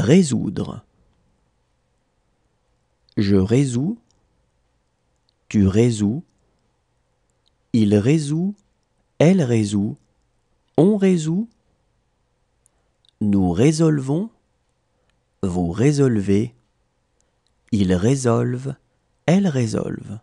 Résoudre. Je résous. Tu résous. Il résout. Elle résout. On résout. Nous résolvons. Vous résolvez. Ils résolvent. Elles résolvent.